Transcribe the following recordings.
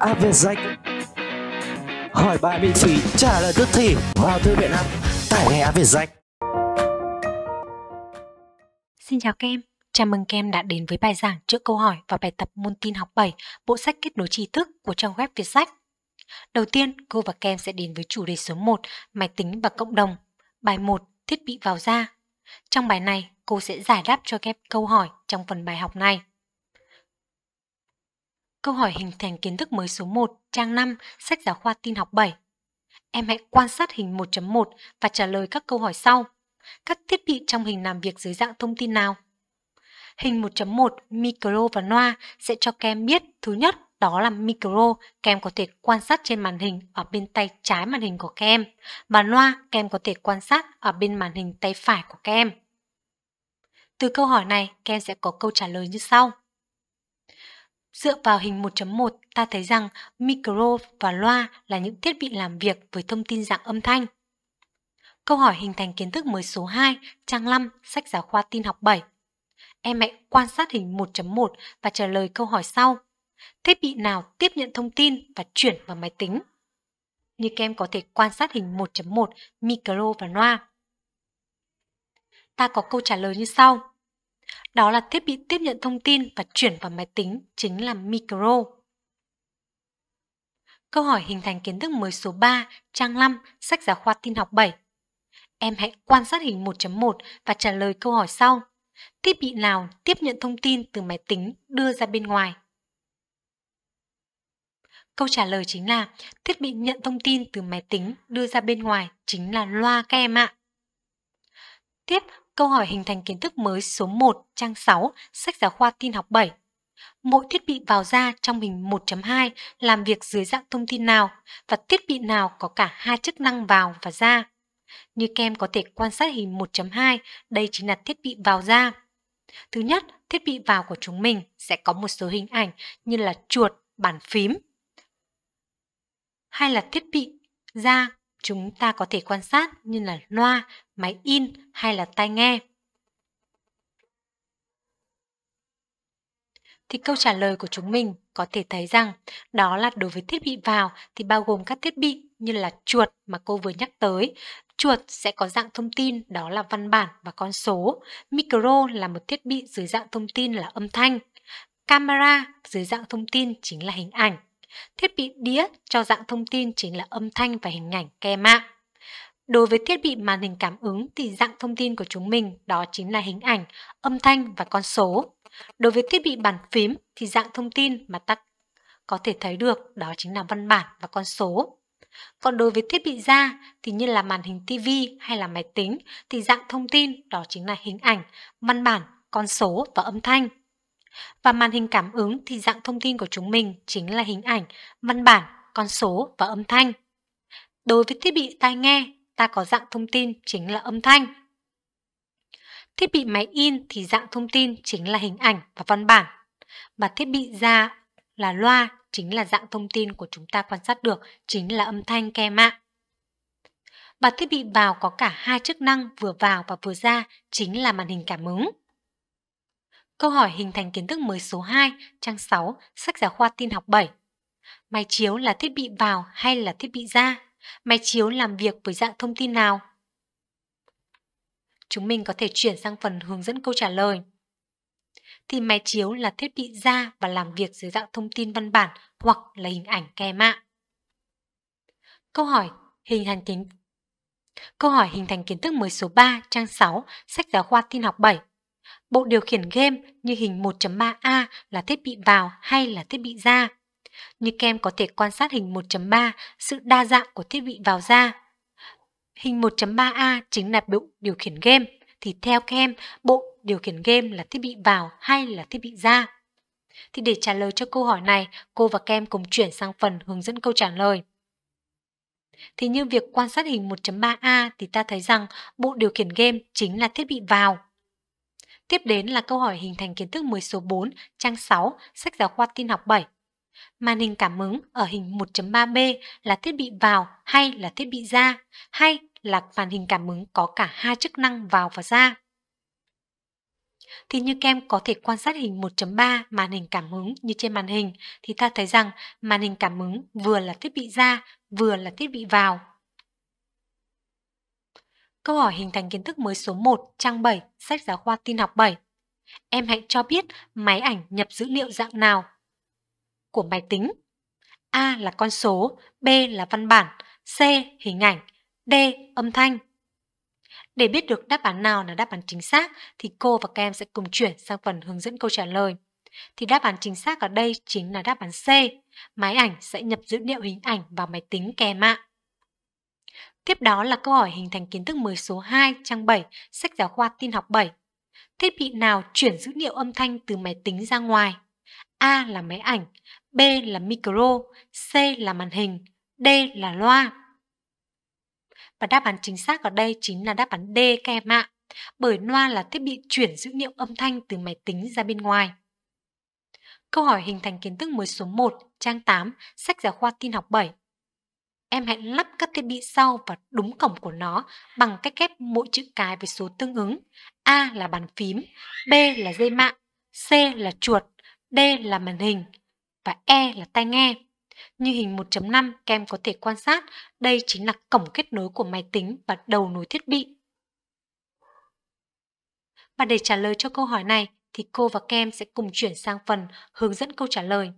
app Việt Danh Hỏi bài miễn phí, trả lời tức thì vào thư viện app, tải ngay app Việt Danh Xin chào kem, chào mừng kem đã đến với bài giảng trước câu hỏi và bài tập môn tin học 7, bộ sách kết nối tri thức của trang web Việt Sách. Đầu tiên, cô và kem sẽ đến với chủ đề số 1, máy tính và cộng đồng. Bài 1, thiết bị vào ra. Trong bài này, cô sẽ giải đáp cho kem câu hỏi trong phần bài học này. Câu hỏi hình thành kiến thức mới số 1, trang 5, sách giáo khoa tin học 7. Em hãy quan sát hình 1.1 và trả lời các câu hỏi sau. Các thiết bị trong hình làm việc dưới dạng thông tin nào? Hình 1.1 micro và noa sẽ cho kem biết thứ nhất đó là micro, Kem có thể quan sát trên màn hình ở bên tay trái màn hình của kem. em và loa kem có thể quan sát ở bên màn hình tay phải của kem. Từ câu hỏi này, kem sẽ có câu trả lời như sau. Dựa vào hình 1.1, ta thấy rằng micro và loa là những thiết bị làm việc với thông tin dạng âm thanh. Câu hỏi hình thành kiến thức mới số 2, trang 5, sách giáo khoa tin học 7. Em hãy quan sát hình 1.1 và trả lời câu hỏi sau. Thiết bị nào tiếp nhận thông tin và chuyển vào máy tính? Như các em có thể quan sát hình 1.1, micro và loa. Ta có câu trả lời như sau. Đó là thiết bị tiếp nhận thông tin và chuyển vào máy tính, chính là micro. Câu hỏi hình thành kiến thức mới số 3, trang 5, sách giáo khoa tin học 7. Em hãy quan sát hình 1.1 và trả lời câu hỏi sau. Thiết bị nào tiếp nhận thông tin từ máy tính đưa ra bên ngoài? Câu trả lời chính là thiết bị nhận thông tin từ máy tính đưa ra bên ngoài chính là loa các em ạ. Tiếp, Câu hỏi hình thành kiến thức mới số 1, trang 6, sách giáo khoa tin học 7. Mỗi thiết bị vào ra trong hình 1.2 làm việc dưới dạng thông tin nào và thiết bị nào có cả hai chức năng vào và ra. Như kem có thể quan sát hình 1.2, đây chính là thiết bị vào ra. Thứ nhất, thiết bị vào của chúng mình sẽ có một số hình ảnh như là chuột, bàn phím. Hay là thiết bị ra chúng ta có thể quan sát như là loa, máy in hay là tai nghe. Thì câu trả lời của chúng mình có thể thấy rằng đó là đối với thiết bị vào thì bao gồm các thiết bị như là chuột mà cô vừa nhắc tới. Chuột sẽ có dạng thông tin đó là văn bản và con số. Micro là một thiết bị dưới dạng thông tin là âm thanh. Camera dưới dạng thông tin chính là hình ảnh Thiết bị đĩa cho dạng thông tin chính là âm thanh và hình ảnh kèm mạng. Đối với thiết bị màn hình cảm ứng thì dạng thông tin của chúng mình đó chính là hình ảnh, âm thanh và con số. Đối với thiết bị bàn phím thì dạng thông tin mà ta có thể thấy được đó chính là văn bản và con số. Còn đối với thiết bị da thì như là màn hình TV hay là máy tính thì dạng thông tin đó chính là hình ảnh, văn bản, con số và âm thanh. Và màn hình cảm ứng thì dạng thông tin của chúng mình chính là hình ảnh, văn bản, con số và âm thanh. Đối với thiết bị tai nghe, ta có dạng thông tin chính là âm thanh. Thiết bị máy in thì dạng thông tin chính là hình ảnh và văn bản. Và thiết bị ra là loa chính là dạng thông tin của chúng ta quan sát được chính là âm thanh kèm mạng. Và thiết bị vào có cả hai chức năng vừa vào và vừa ra chính là màn hình cảm ứng. Câu hỏi hình thành kiến thức mới số 2, trang 6, sách giáo khoa tin học 7. Máy chiếu là thiết bị vào hay là thiết bị ra? Máy chiếu làm việc với dạng thông tin nào? Chúng mình có thể chuyển sang phần hướng dẫn câu trả lời. Thì máy chiếu là thiết bị ra và làm việc dưới dạng thông tin văn bản hoặc là hình ảnh kèm ạ. Câu hỏi hình thành kiến Câu hỏi hình thành kiến thức mới số 3, trang 6, sách giáo khoa tin học 7 Bộ điều khiển game như hình 1.3a là thiết bị vào hay là thiết bị ra. Như kem có thể quan sát hình 1.3 sự đa dạng của thiết bị vào ra. Hình 1.3a chính là bộ điều khiển game. Thì theo kem, bộ điều khiển game là thiết bị vào hay là thiết bị ra? Thì để trả lời cho câu hỏi này, cô và kem cùng chuyển sang phần hướng dẫn câu trả lời thì như việc quan sát hình 1.3a thì ta thấy rằng bộ điều khiển game chính là thiết bị vào. Tiếp đến là câu hỏi hình thành kiến thức mới số 4, trang 6, sách giáo khoa tin học 7. Màn hình cảm ứng ở hình 1.3b là thiết bị vào hay là thiết bị ra, hay là màn hình cảm ứng có cả hai chức năng vào và ra. Thì như kem có thể quan sát hình 1.3 màn hình cảm ứng như trên màn hình, thì ta thấy rằng màn hình cảm ứng vừa là thiết bị ra, vừa là thiết bị vào. Câu hỏi hình thành kiến thức mới số 1, trang 7, sách giáo khoa tin học 7. Em hãy cho biết máy ảnh nhập dữ liệu dạng nào của máy tính. A là con số, B là văn bản, C hình ảnh, D âm thanh. Để biết được đáp án nào là đáp án chính xác thì cô và các em sẽ cùng chuyển sang phần hướng dẫn câu trả lời. Thì đáp án chính xác ở đây chính là đáp án C. Máy ảnh sẽ nhập dữ liệu hình ảnh vào máy tính kèm ạ. Tiếp đó là câu hỏi hình thành kiến thức mới số 2 trang 7 sách giáo khoa tin học 7. Thiết bị nào chuyển dữ liệu âm thanh từ máy tính ra ngoài? A là máy ảnh, B là micro, C là màn hình, D là loa. Và đáp án chính xác ở đây chính là đáp án D các em ạ, bởi loa là thiết bị chuyển dữ liệu âm thanh từ máy tính ra bên ngoài. Câu hỏi hình thành kiến thức mới số 1, trang 8, sách giáo khoa tin học 7 em hãy lắp các thiết bị sau vào đúng cổng của nó bằng cách ghép mỗi chữ cái với số tương ứng. A là bàn phím, B là dây mạng, C là chuột, D là màn hình và E là tai nghe. Như hình 1.5, các em có thể quan sát đây chính là cổng kết nối của máy tính và đầu nối thiết bị. Và để trả lời cho câu hỏi này thì cô và các em sẽ cùng chuyển sang phần hướng dẫn câu trả lời.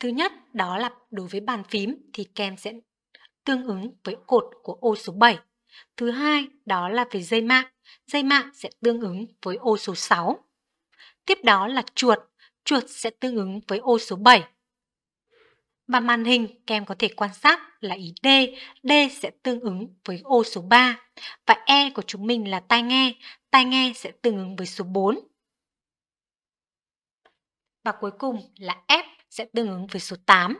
Thứ nhất, đó là đối với bàn phím thì kem sẽ tương ứng với cột của ô số 7. Thứ hai, đó là về dây mạng. Dây mạng sẽ tương ứng với ô số 6. Tiếp đó là chuột. Chuột sẽ tương ứng với ô số 7. Và màn hình, kem có thể quan sát là ý D. D sẽ tương ứng với ô số 3. Và E của chúng mình là tai nghe. Tai nghe sẽ tương ứng với số 4. Và cuối cùng là F sẽ tương ứng với số 8.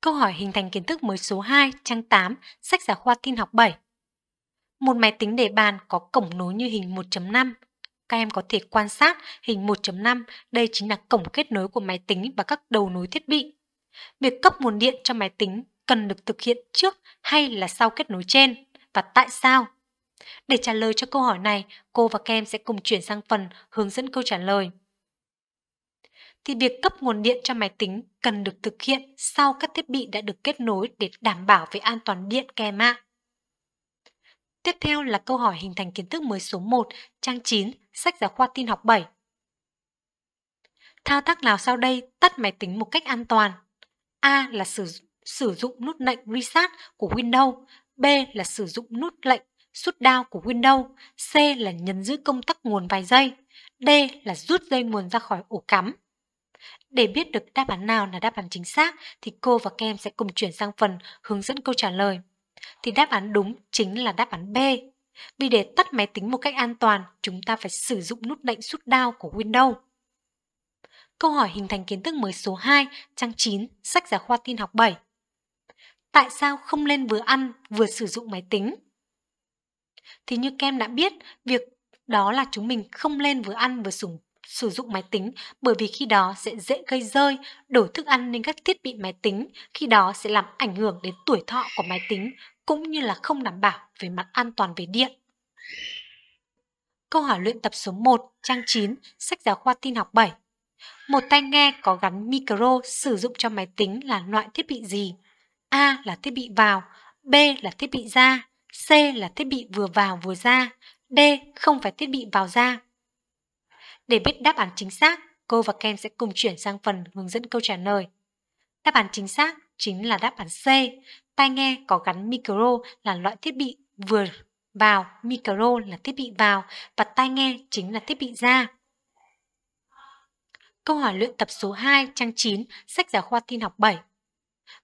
Câu hỏi hình thành kiến thức mới số 2, trang 8, sách giáo khoa tin học 7. Một máy tính để bàn có cổng nối như hình 1.5. Các em có thể quan sát hình 1.5, đây chính là cổng kết nối của máy tính và các đầu nối thiết bị. Việc cấp nguồn điện cho máy tính cần được thực hiện trước hay là sau kết nối trên và tại sao? Để trả lời cho câu hỏi này, cô và các em sẽ cùng chuyển sang phần hướng dẫn câu trả lời thì việc cấp nguồn điện cho máy tính cần được thực hiện sau các thiết bị đã được kết nối để đảm bảo về an toàn điện kèm mạng. Tiếp theo là câu hỏi hình thành kiến thức mới số 1, trang 9, sách giáo khoa tin học 7. Thao tác nào sau đây tắt máy tính một cách an toàn? A là sử, sử dụng nút lệnh Reset của Windows, B là sử dụng nút lệnh Shut down của Windows, C là nhấn giữ công tắc nguồn vài giây, D là rút dây nguồn ra khỏi ổ cắm. Để biết được đáp án nào là đáp án chính xác thì cô và kem sẽ cùng chuyển sang phần hướng dẫn câu trả lời. Thì đáp án đúng chính là đáp án B. Vì để tắt máy tính một cách an toàn, chúng ta phải sử dụng nút lệnh rút down của Windows. Câu hỏi hình thành kiến thức mới số 2, trang 9, sách giáo khoa tin học 7. Tại sao không lên vừa ăn vừa sử dụng máy tính? Thì như kem đã biết, việc đó là chúng mình không lên vừa ăn vừa dùng sử dụng máy tính bởi vì khi đó sẽ dễ gây rơi, đổ thức ăn lên các thiết bị máy tính, khi đó sẽ làm ảnh hưởng đến tuổi thọ của máy tính cũng như là không đảm bảo về mặt an toàn về điện. Câu hỏi luyện tập số 1, trang 9, sách giáo khoa tin học 7. Một tai nghe có gắn micro sử dụng cho máy tính là loại thiết bị gì? A là thiết bị vào, B là thiết bị ra, C là thiết bị vừa vào vừa ra, D không phải thiết bị vào ra. Để biết đáp án chính xác, cô và Ken sẽ cùng chuyển sang phần hướng dẫn câu trả lời. Đáp án chính xác chính là đáp án C. Tai nghe có gắn micro là loại thiết bị vừa vào, micro là thiết bị vào và tai nghe chính là thiết bị ra. Câu hỏi luyện tập số 2 trang 9 sách giáo khoa tin học 7.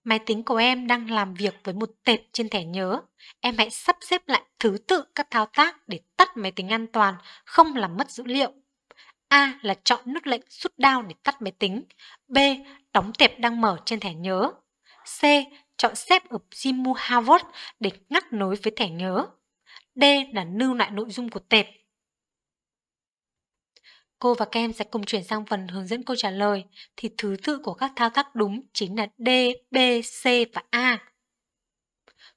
Máy tính của em đang làm việc với một tệp trên thẻ nhớ. Em hãy sắp xếp lại thứ tự các thao tác để tắt máy tính an toàn, không làm mất dữ liệu. A là chọn nút lệnh rút đao để tắt máy tính. B. Đóng tệp đang mở trên thẻ nhớ. C. Chọn xếp ở Jimu Harvard để ngắt nối với thẻ nhớ. D là lưu lại nội dung của tệp. Cô và kem sẽ cùng chuyển sang phần hướng dẫn câu trả lời thì thứ tự của các thao tác đúng chính là D, B, C và A.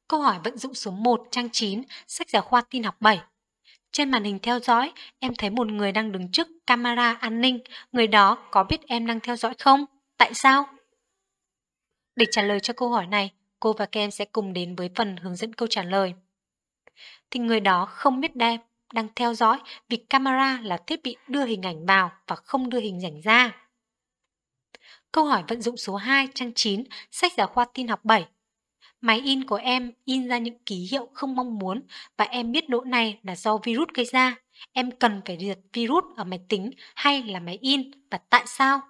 Câu hỏi vận dụng số 1 trang 9 sách giáo khoa tin học 7 trên màn hình theo dõi, em thấy một người đang đứng trước camera an ninh. Người đó có biết em đang theo dõi không? Tại sao? Để trả lời cho câu hỏi này, cô và Kem sẽ cùng đến với phần hướng dẫn câu trả lời. Thì người đó không biết đem đang theo dõi vì camera là thiết bị đưa hình ảnh vào và không đưa hình ảnh ra. Câu hỏi vận dụng số 2 trang 9 sách giáo khoa tin học 7 Máy in của em in ra những ký hiệu không mong muốn và em biết lỗi này là do virus gây ra. Em cần phải diệt virus ở máy tính hay là máy in và tại sao?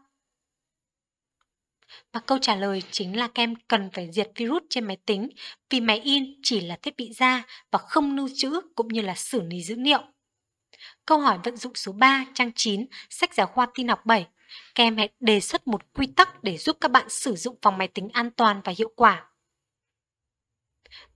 Và câu trả lời chính là các em cần phải diệt virus trên máy tính vì máy in chỉ là thiết bị ra và không lưu trữ cũng như là xử lý dữ liệu. Câu hỏi vận dụng số 3 trang 9 sách giáo khoa tin học 7. Các em hãy đề xuất một quy tắc để giúp các bạn sử dụng phòng máy tính an toàn và hiệu quả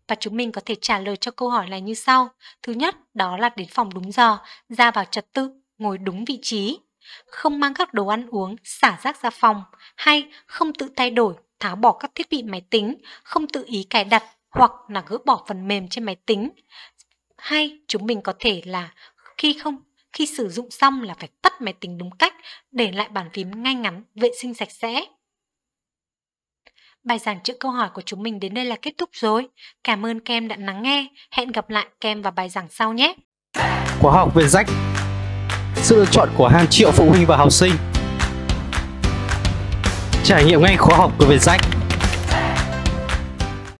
và chúng mình có thể trả lời cho câu hỏi là như sau. Thứ nhất, đó là đến phòng đúng giờ, ra vào trật tự, ngồi đúng vị trí, không mang các đồ ăn uống xả rác ra phòng, hay không tự thay đổi, tháo bỏ các thiết bị máy tính, không tự ý cài đặt hoặc là gỡ bỏ phần mềm trên máy tính. Hay chúng mình có thể là khi không khi sử dụng xong là phải tắt máy tính đúng cách, để lại bàn phím ngay ngắn, vệ sinh sạch sẽ. Bài giảng chữ câu hỏi của chúng mình đến đây là kết thúc rồi. Cảm ơn Kem đã lắng nghe. Hẹn gặp lại Kem vào bài giảng sau nhé. Khóa học về rách Sự lựa chọn của hàng triệu phụ huynh và học sinh Trải nghiệm ngay khóa học của Việt Rách